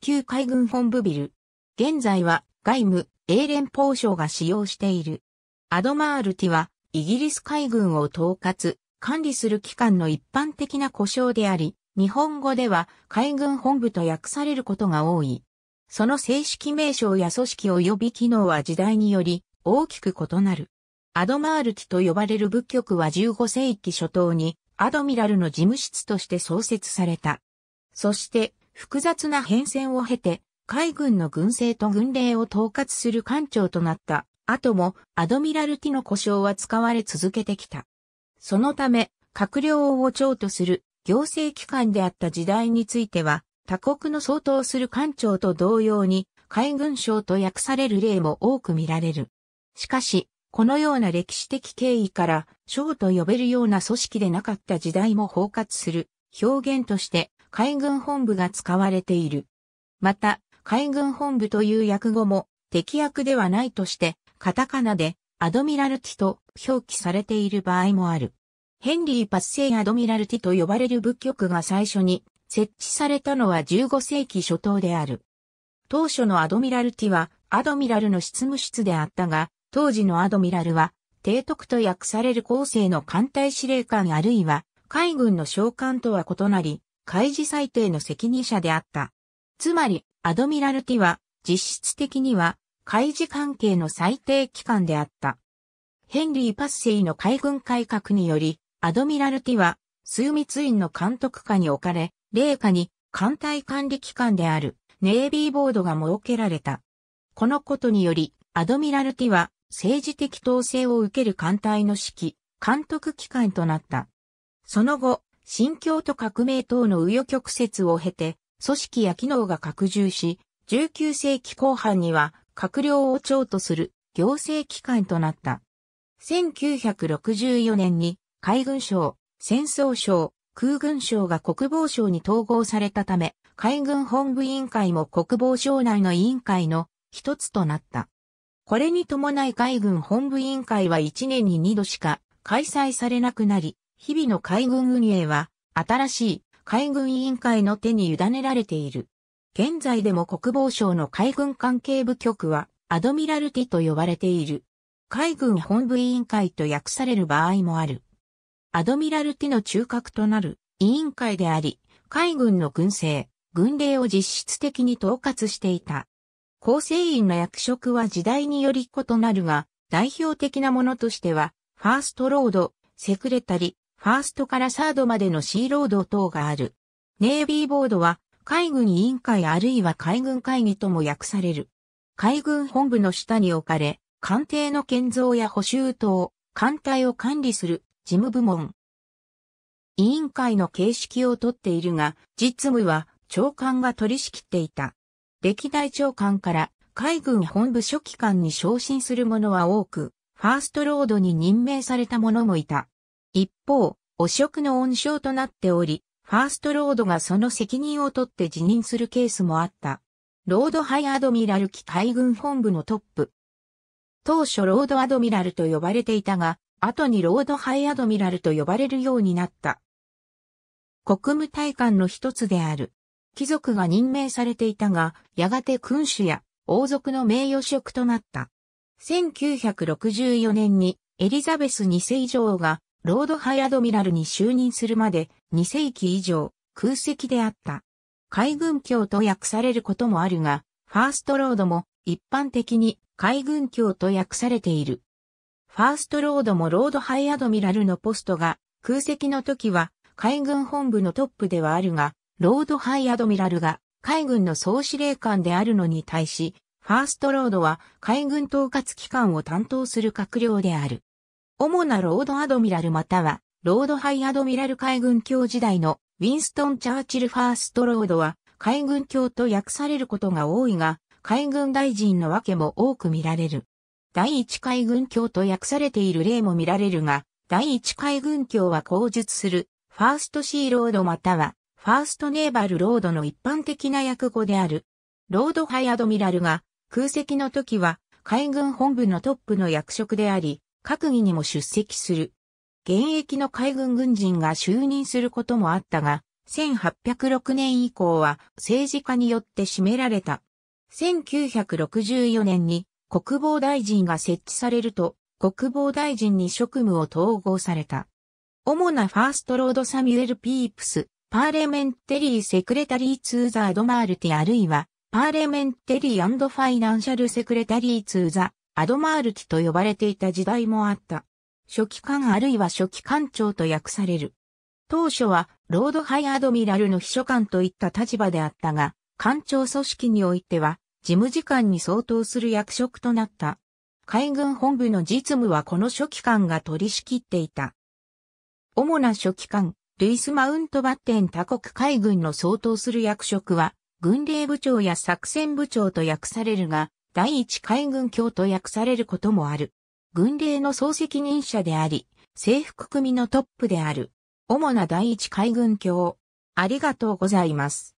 旧海軍本部ビル。現在は外務、英連邦省が使用している。アドマールティは、イギリス海軍を統括、管理する機関の一般的な呼称であり、日本語では海軍本部と訳されることが多い。その正式名称や組織及び機能は時代により大きく異なる。アドマールティと呼ばれる部局は15世紀初頭にアドミラルの事務室として創設された。そして複雑な変遷を経て、海軍の軍政と軍令を統括する艦長となった後もアドミラルティの故障は使われ続けてきた。そのため、閣僚を長とする行政機関であった時代については、他国の相当する艦長と同様に海軍省と訳される例も多く見られる。しかし、このような歴史的経緯から省と呼べるような組織でなかった時代も包括する表現として海軍本部が使われている。また、海軍本部という訳語も敵役ではないとして、カタカナでアドミラルティと表記されている場合もある。ヘンリー・パッセイ・アドミラルティと呼ばれる部局が最初に設置されたのは15世紀初頭である。当初のアドミラルティはアドミラルの執務室であったが、当時のアドミラルは、提督と訳される後世の艦隊司令官あるいは海軍の将官とは異なり、開示裁定の責任者であった。つまり、アドミラルティは、実質的には、開示関係の最低機関であった。ヘンリー・パッセイの海軍改革により、アドミラルティは、枢密院の監督下に置かれ、霊下に艦隊管理機関であるネイビーボードが設けられた。このことにより、アドミラルティは政治的統制を受ける艦隊の指揮、監督機関となった。その後、新教と革命等の右翼曲折を経て、組織や機能が拡充し、19世紀後半には閣僚を長とする行政機関となった。1964年に海軍省、戦争省、空軍省が国防省に統合されたため、海軍本部委員会も国防省内の委員会の一つとなった。これに伴い海軍本部委員会は1年に2度しか開催されなくなり、日々の海軍運営は、新しい海軍委員会の手に委ねられている。現在でも国防省の海軍関係部局は、アドミラルティと呼ばれている。海軍本部委員会と訳される場合もある。アドミラルティの中核となる委員会であり、海軍の軍政、軍令を実質的に統括していた。構成員の役職は時代により異なるが、代表的なものとしては、ファーストロード、セクレタリ、ファーストからサードまでのシーロード等がある。ネイビーボードは、海軍委員会あるいは海軍会議とも訳される。海軍本部の下に置かれ、艦艇の建造や補修等、艦隊を管理する事務部門。委員会の形式をとっているが、実務は長官が取り仕切っていた。歴代長官から海軍本部書記官に昇進する者は多く、ファーストロードに任命された者もいた。一方、汚職の温床となっており、ファーストロードがその責任を取って辞任するケースもあった。ロードハイアドミラル機海軍本部のトップ。当初ロードアドミラルと呼ばれていたが、後にロードハイアドミラルと呼ばれるようになった。国務大官の一つである。貴族が任命されていたが、やがて君主や王族の名誉職となった。1964年にエリザベス2世女王がロードハイアドミラルに就任するまで2世紀以上空席であった。海軍卿と訳されることもあるが、ファーストロードも一般的に海軍卿と訳されている。ファーストロードもロードハイアドミラルのポストが空席の時は海軍本部のトップではあるが、ロードハイアドミラルが海軍の総司令官であるのに対し、ファーストロードは海軍統括機関を担当する閣僚である。主なロードアドミラルまたは、ロードハイアドミラル海軍卿時代のウィンストン・チャーチル・ファースト・ロードは海軍卿と訳されることが多いが、海軍大臣の訳も多く見られる。第一海軍卿と訳されている例も見られるが、第一海軍卿は口述する、ファーストシーロードまたは、ファーストネーバルロードの一般的な訳語である。ロードハイアドミラルが空席の時は海軍本部のトップの役職であり、閣議にも出席する。現役の海軍軍人が就任することもあったが、1806年以降は政治家によって占められた。1964年に国防大臣が設置されると、国防大臣に職務を統合された。主なファーストロードサミュエル・ピープス、パーレメンテリー・セクレタリー・ツー・ザ・ドマールティあるいは、パーレメンテリー・ファイナンシャル・セクレタリー・ツー・ザ・アドマール機と呼ばれていた時代もあった。初期官あるいは初期官庁と訳される。当初は、ロードハイアドミラルの秘書官といった立場であったが、官庁組織においては、事務次官に相当する役職となった。海軍本部の実務はこの初期官が取り仕切っていた。主な初期官、ルイス・マウントバッテン他国海軍の相当する役職は、軍令部長や作戦部長と訳されるが、第一海軍卿と訳されることもある。軍令の総責任者であり、制服組のトップである。主な第一海軍卿。ありがとうございます。